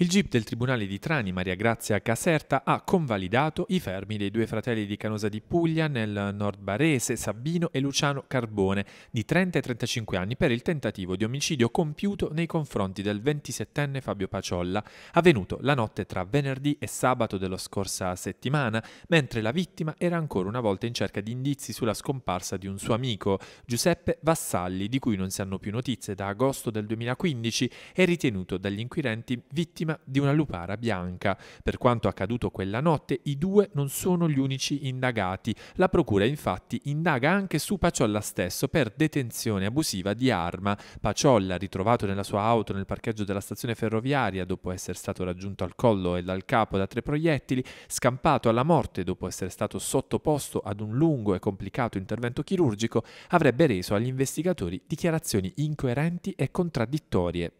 Il GIP del Tribunale di Trani, Maria Grazia Caserta, ha convalidato i fermi dei due fratelli di Canosa di Puglia nel nord barese, Sabino e Luciano Carbone, di 30 e 35 anni, per il tentativo di omicidio compiuto nei confronti del 27enne Fabio Paciolla, avvenuto la notte tra venerdì e sabato della scorsa settimana, mentre la vittima era ancora una volta in cerca di indizi sulla scomparsa di un suo amico, Giuseppe Vassalli, di cui non si hanno più notizie da agosto del 2015 e ritenuto dagli inquirenti vittima vittima di una lupara bianca. Per quanto accaduto quella notte, i due non sono gli unici indagati. La procura infatti indaga anche su Paciolla stesso per detenzione abusiva di arma. Paciolla, ritrovato nella sua auto nel parcheggio della stazione ferroviaria dopo essere stato raggiunto al collo e dal capo da tre proiettili, scampato alla morte dopo essere stato sottoposto ad un lungo e complicato intervento chirurgico, avrebbe reso agli investigatori dichiarazioni incoerenti e contraddittorie.